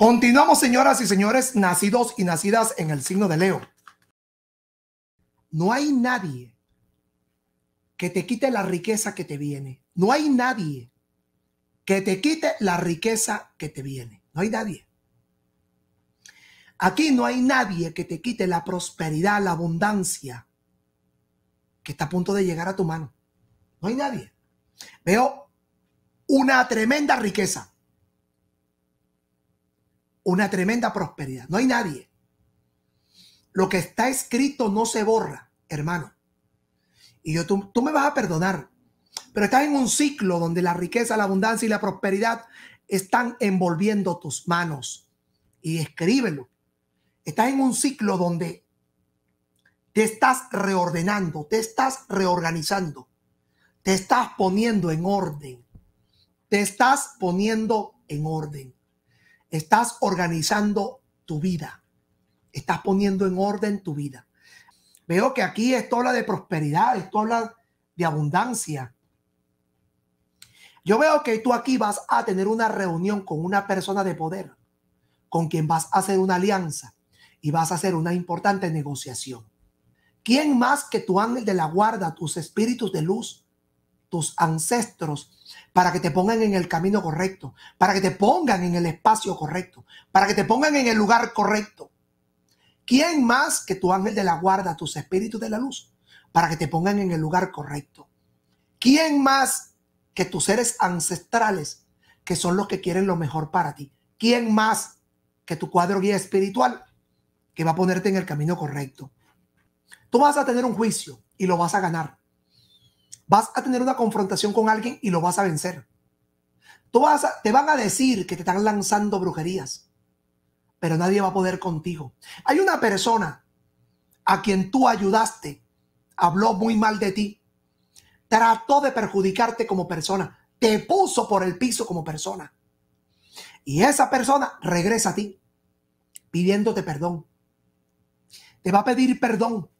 Continuamos, señoras y señores, nacidos y nacidas en el signo de Leo. No hay nadie que te quite la riqueza que te viene. No hay nadie que te quite la riqueza que te viene. No hay nadie. Aquí no hay nadie que te quite la prosperidad, la abundancia que está a punto de llegar a tu mano. No hay nadie. Veo una tremenda riqueza una tremenda prosperidad. No hay nadie. Lo que está escrito no se borra, hermano. Y yo, tú, tú me vas a perdonar, pero estás en un ciclo donde la riqueza, la abundancia y la prosperidad están envolviendo tus manos. Y escríbelo. Estás en un ciclo donde te estás reordenando, te estás reorganizando, te estás poniendo en orden, te estás poniendo en orden. Estás organizando tu vida. Estás poniendo en orden tu vida. Veo que aquí esto habla de prosperidad, esto habla de abundancia. Yo veo que tú aquí vas a tener una reunión con una persona de poder, con quien vas a hacer una alianza y vas a hacer una importante negociación. ¿Quién más que tu ángel de la guarda, tus espíritus de luz, tus ancestros para que te pongan en el camino correcto, para que te pongan en el espacio correcto, para que te pongan en el lugar correcto. ¿Quién más que tu ángel de la guarda, tus espíritus de la luz, para que te pongan en el lugar correcto? ¿Quién más que tus seres ancestrales, que son los que quieren lo mejor para ti? ¿Quién más que tu cuadro guía espiritual, que va a ponerte en el camino correcto? Tú vas a tener un juicio y lo vas a ganar vas a tener una confrontación con alguien y lo vas a vencer. Tú vas te van a decir que te están lanzando brujerías, pero nadie va a poder contigo. Hay una persona a quien tú ayudaste, habló muy mal de ti, trató de perjudicarte como persona, te puso por el piso como persona. Y esa persona regresa a ti pidiéndote perdón. Te va a pedir perdón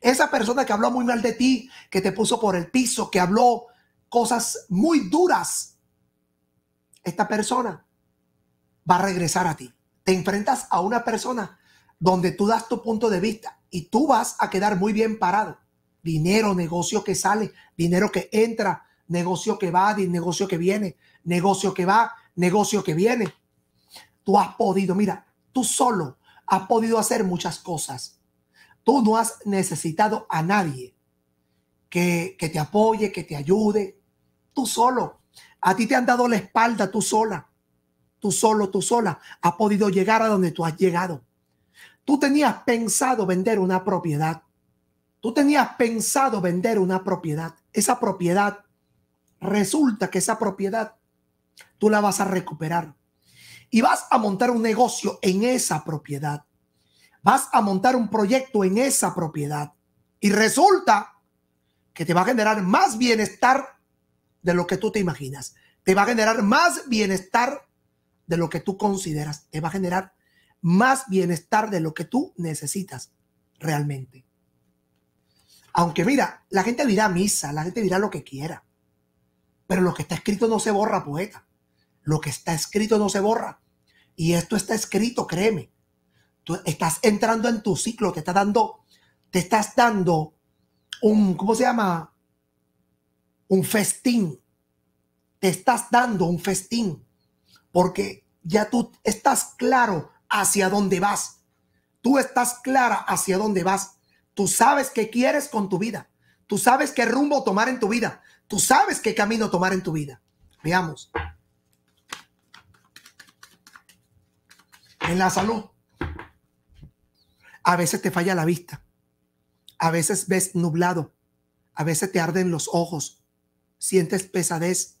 esa persona que habló muy mal de ti, que te puso por el piso, que habló cosas muy duras, esta persona va a regresar a ti. Te enfrentas a una persona donde tú das tu punto de vista y tú vas a quedar muy bien parado. Dinero, negocio que sale, dinero que entra, negocio que va, negocio que viene, negocio que va, negocio que viene. Tú has podido, mira, tú solo has podido hacer muchas cosas. Tú no has necesitado a nadie que, te apoye, que te ayude. Tú solo. A ti te han dado la espalda tú sola. Tú solo, tú sola. Has podido llegar a donde tú has llegado. Tú tenías pensado vender una propiedad. Tú tenías pensado vender una propiedad. Esa propiedad, resulta que esa propiedad tú la vas a recuperar. Y vas a montar un negocio en esa propiedad vas a montar un proyecto en esa propiedad y resulta que te va a generar más bienestar de lo que tú te imaginas. Te va a generar más bienestar de lo que tú consideras. Te va a generar más bienestar de lo que tú necesitas realmente. Aunque mira, la gente dirá misa, la gente dirá lo que quiera. Pero lo que está escrito no se borra, poeta. Lo que está escrito no se borra. Y esto está escrito, créeme tú estás entrando en tu ciclo, te estás dando, te estás dando un, ¿cómo se llama? Un festín. Te estás dando un festín porque ya tú estás claro hacia dónde vas. Tú estás clara hacia dónde vas. Tú sabes qué quieres con tu vida. Tú sabes qué rumbo tomar en tu vida. Tú sabes qué camino tomar en tu vida. Veamos. En la salud. A veces te falla la vista. A veces ves nublado. A veces te arden los ojos. Sientes pesadez.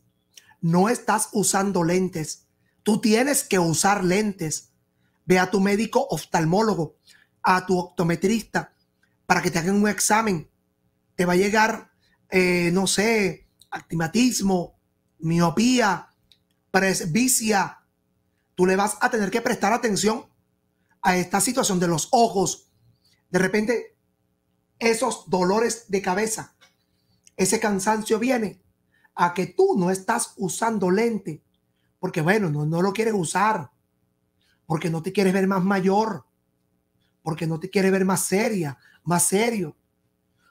No estás usando lentes. Tú tienes que usar lentes. Ve a tu médico oftalmólogo, a tu optometrista, para que te hagan un examen. Te va a llegar, eh, no sé, actimatismo, miopía, presbicia. Tú le vas a tener que prestar atención a esta situación de los ojos, de repente esos dolores de cabeza, ese cansancio viene a que tú no estás usando lente, porque bueno, no, no lo quieres usar, porque no te quieres ver más mayor, porque no te quieres ver más seria, más serio,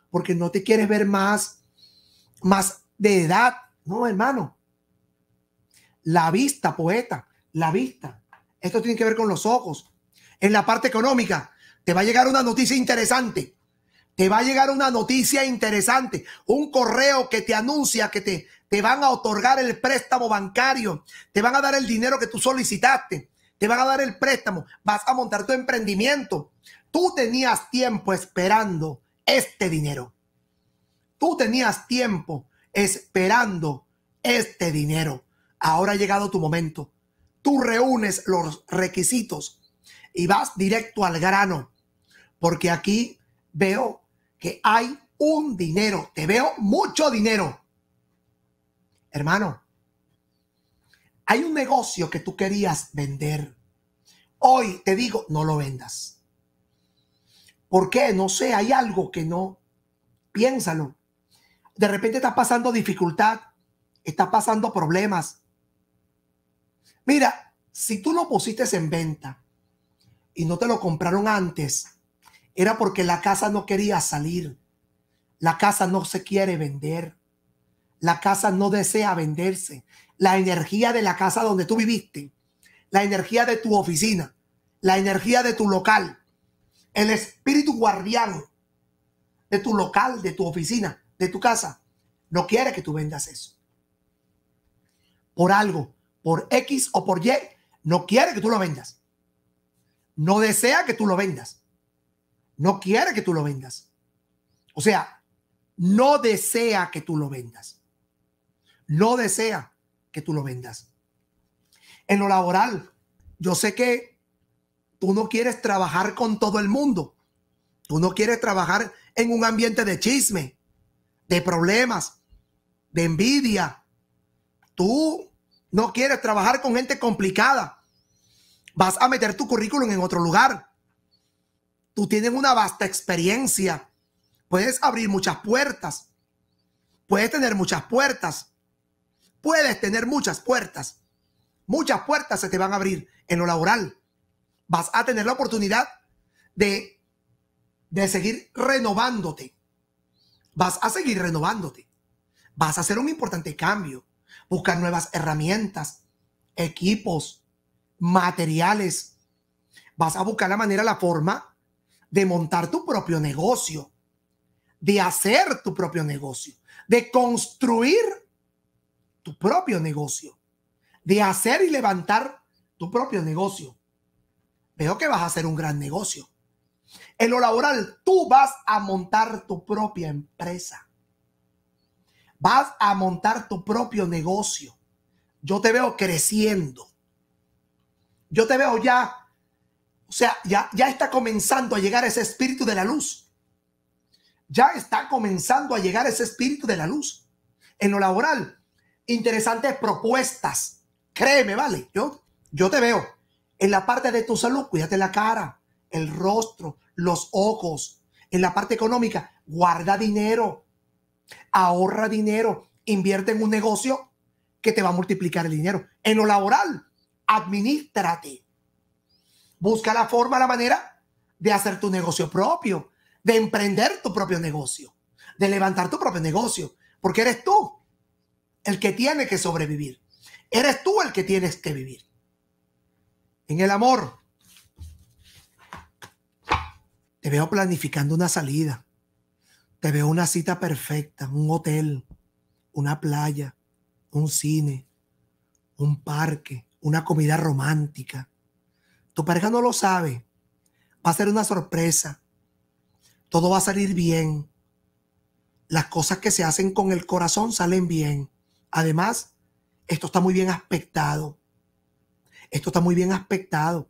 porque no te quieres ver más, más de edad, no, hermano. La vista, poeta, la vista. Esto tiene que ver con los ojos, en la parte económica, te va a llegar una noticia interesante. Te va a llegar una noticia interesante, un correo que te anuncia que te, te van a otorgar el préstamo bancario, te van a dar el dinero que tú solicitaste, te van a dar el préstamo, vas a montar tu emprendimiento. Tú tenías tiempo esperando este dinero. Tú tenías tiempo esperando este dinero. Ahora ha llegado tu momento. Tú reúnes los requisitos y vas directo al grano, porque aquí veo que hay un dinero, te veo mucho dinero. Hermano, hay un negocio que tú querías vender. Hoy te digo, no lo vendas. ¿Por qué? No sé, hay algo que no. Piénsalo. De repente está pasando dificultad, Está pasando problemas. Mira, si tú lo pusiste en venta no te lo compraron antes, era porque la casa no quería salir. La casa no se quiere vender. La casa no desea venderse. La energía de la casa donde tú viviste, la energía de tu oficina, la energía de tu local, el espíritu guardián de tu local, de tu oficina, de tu casa, no quiere que tú vendas eso. Por algo, por X o por Y, no quiere que tú lo vendas no desea que tú lo vendas. No quiere que tú lo vendas. O sea, no desea que tú lo vendas. No desea que tú lo vendas. En lo laboral, yo sé que tú no quieres trabajar con todo el mundo. Tú no quieres trabajar en un ambiente de chisme, de problemas, de envidia. Tú no quieres trabajar con gente complicada vas a meter tu currículum en otro lugar. Tú tienes una vasta experiencia. Puedes abrir muchas puertas. Puedes tener muchas puertas. Puedes tener muchas puertas. Muchas puertas se te van a abrir en lo laboral. Vas a tener la oportunidad de, de seguir renovándote. Vas a seguir renovándote. Vas a hacer un importante cambio. Buscar nuevas herramientas, equipos, materiales. Vas a buscar la manera, la forma de montar tu propio negocio, de hacer tu propio negocio, de construir tu propio negocio, de hacer y levantar tu propio negocio. Veo que vas a hacer un gran negocio. En lo laboral, tú vas a montar tu propia empresa. Vas a montar tu propio negocio. Yo te veo creciendo. Yo te veo ya, o sea, ya, está comenzando a llegar ese espíritu de la luz. Ya está comenzando a llegar ese espíritu de la luz. En lo laboral, interesantes propuestas. Créeme, vale, yo, yo te veo. En la parte de tu salud, cuídate la cara, el rostro, los ojos. En la parte económica, guarda dinero, ahorra dinero, invierte en un negocio que te va a multiplicar el dinero. En lo laboral, administrate. Busca la forma, la manera de hacer tu negocio propio, de emprender tu propio negocio, de levantar tu propio negocio, porque eres tú el que tiene que sobrevivir. Eres tú el que tienes que vivir. En el amor, te veo planificando una salida. Te veo una cita perfecta, un hotel, una playa, un cine, un parque, una comida romántica. Tu pareja no lo sabe. Va a ser una sorpresa. Todo va a salir bien. Las cosas que se hacen con el corazón salen bien. Además, esto está muy bien aspectado. Esto está muy bien aspectado.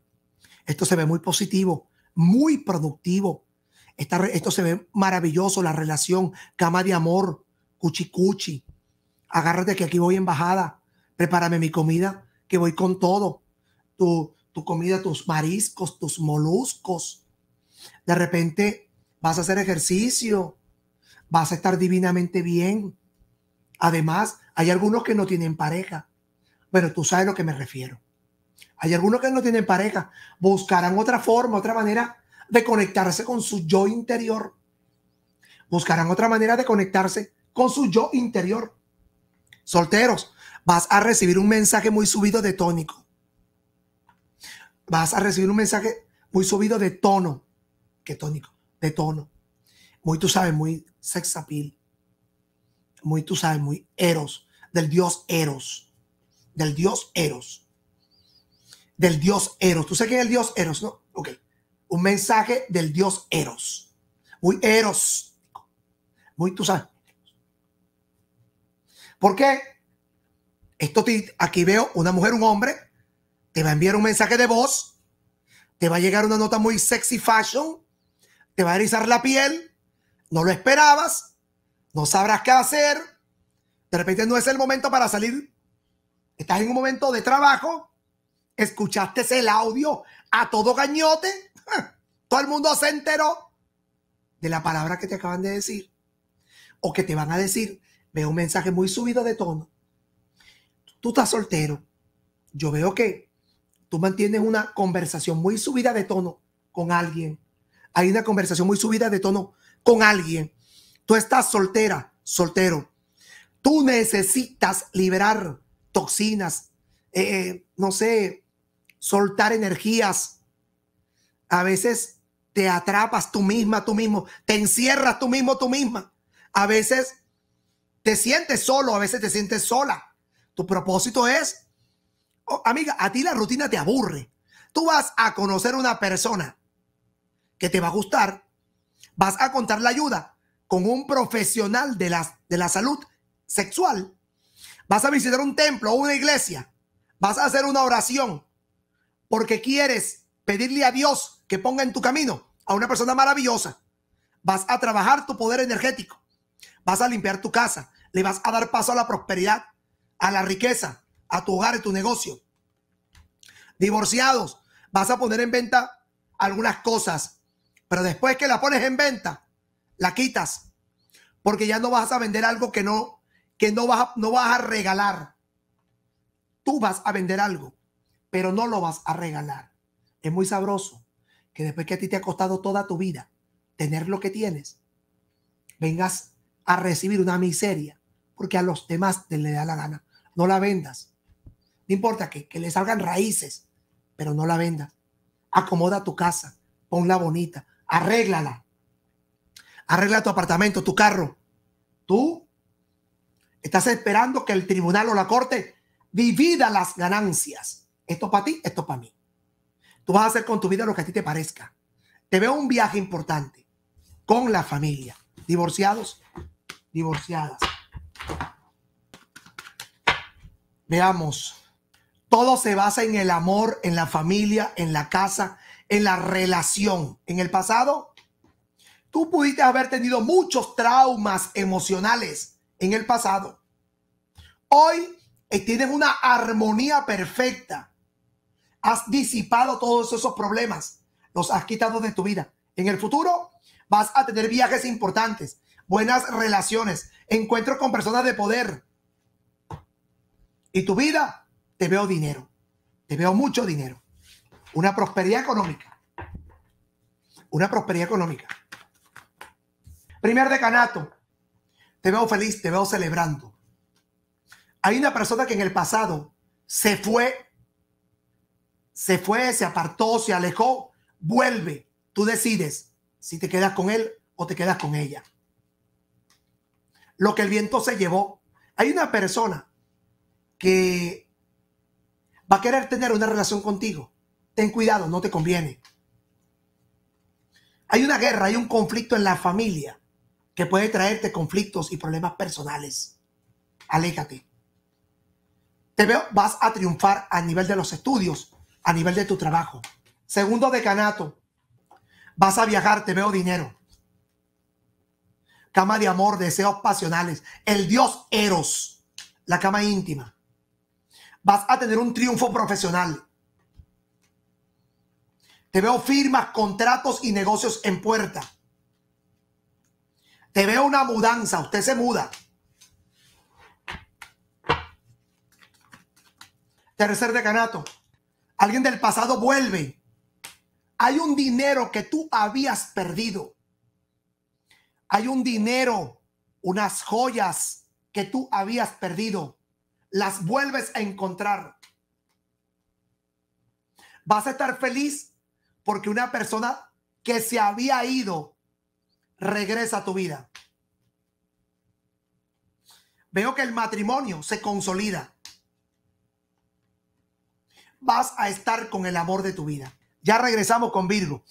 Esto se ve muy positivo, muy productivo. esto se ve maravilloso, la relación, cama de amor, cuchi. Agárrate que aquí voy en bajada. Prepárame mi comida que voy con todo. Tu, comida, tus mariscos, tus moluscos. De repente vas a hacer ejercicio, vas a estar divinamente bien. Además, hay algunos que no tienen pareja. Bueno, tú sabes a lo que me refiero. Hay algunos que no tienen pareja, buscarán otra forma, otra manera de conectarse con su yo interior. Buscarán otra manera de conectarse con su yo interior. Solteros, vas a recibir un mensaje muy subido de tónico. Vas a recibir un mensaje muy subido de tono, ¿Qué tónico, de tono. Muy, tú sabes, muy sexapil. Muy, tú sabes, muy eros, del dios eros, del dios eros, del dios eros. ¿Tú sabes quién es el dios eros? No, ok. Un mensaje del dios eros. Muy eros. Muy, tú sabes. ¿Por qué? Esto aquí veo una mujer, un hombre, te va a enviar un mensaje de voz, te va a llegar una nota muy sexy fashion, te va a erizar la piel, no lo esperabas, no sabrás qué hacer, de repente no es el momento para salir, estás en un momento de trabajo, escuchaste el audio a todo gañote, todo el mundo se enteró de la palabra que te acaban de decir o que te van a decir, veo un mensaje muy subido de tono tú estás soltero, yo veo que tú mantienes una conversación muy subida de tono con alguien. Hay una conversación muy subida de tono con alguien. Tú estás soltera, soltero. Tú necesitas liberar toxinas, eh, eh, no sé, soltar energías. A veces te atrapas tú misma, tú mismo, te encierras tú mismo, tú misma. A veces te sientes solo, a veces te sientes sola. Tu propósito es, oh, amiga, a ti la rutina te aburre. Tú vas a conocer una persona que te va a gustar, vas a contar la ayuda con un profesional de la, de la salud sexual, vas a visitar un templo o una iglesia, vas a hacer una oración porque quieres pedirle a Dios que ponga en tu camino a una persona maravillosa, vas a trabajar tu poder energético, vas a limpiar tu casa, le vas a dar paso a la prosperidad, a la riqueza, a tu hogar, a tu negocio. Divorciados, vas a poner en venta algunas cosas, pero después que la pones en venta, la quitas, porque ya no vas a vender algo que no, que no vas, no vas a regalar. Tú vas a vender algo, pero no lo vas a regalar. Es muy sabroso que después que a ti te ha costado toda tu vida tener lo que tienes, vengas a recibir una miseria, porque a los demás te le da la gana no la vendas. No importa que, le salgan raíces, pero no la vendas. Acomoda tu casa, ponla bonita, arréglala. Arregla tu apartamento, tu carro. Tú estás esperando que el tribunal o la corte divida las ganancias. Esto para ti, esto para mí. Tú vas a hacer con tu vida lo que a ti te parezca. Te veo un viaje importante con la familia. Divorciados, divorciadas. Veamos, todo se basa en el amor, en la familia, en la casa, en la relación. En el pasado, tú pudiste haber tenido muchos traumas emocionales en el pasado. Hoy eh, tienes una armonía perfecta. Has disipado todos esos problemas. Los has quitado de tu vida. En el futuro vas a tener viajes importantes, buenas relaciones, encuentros con personas de poder, y tu vida, te veo dinero. Te veo mucho dinero. Una prosperidad económica. Una prosperidad económica. Primer decanato. Te veo feliz, te veo celebrando. Hay una persona que en el pasado se fue, se fue, se apartó, se alejó, vuelve. Tú decides si te quedas con él o te quedas con ella. Lo que el viento se llevó. Hay una persona que va a querer tener una relación contigo. Ten cuidado, no te conviene. Hay una guerra, hay un conflicto en la familia que puede traerte conflictos y problemas personales. Aléjate. Te veo, vas a triunfar a nivel de los estudios, a nivel de tu trabajo. Segundo decanato, vas a viajar, te veo dinero. Cama de amor, deseos pasionales. El dios Eros, la cama íntima vas a tener un triunfo profesional. Te veo firmas, contratos y negocios en puerta. Te veo una mudanza, usted se muda. Tercer decanato. Alguien del pasado vuelve. Hay un dinero que tú habías perdido. Hay un dinero, unas joyas que tú habías perdido las vuelves a encontrar. Vas a estar feliz porque una persona que se había ido regresa a tu vida. Veo que el matrimonio se consolida. Vas a estar con el amor de tu vida. Ya regresamos con Virgo.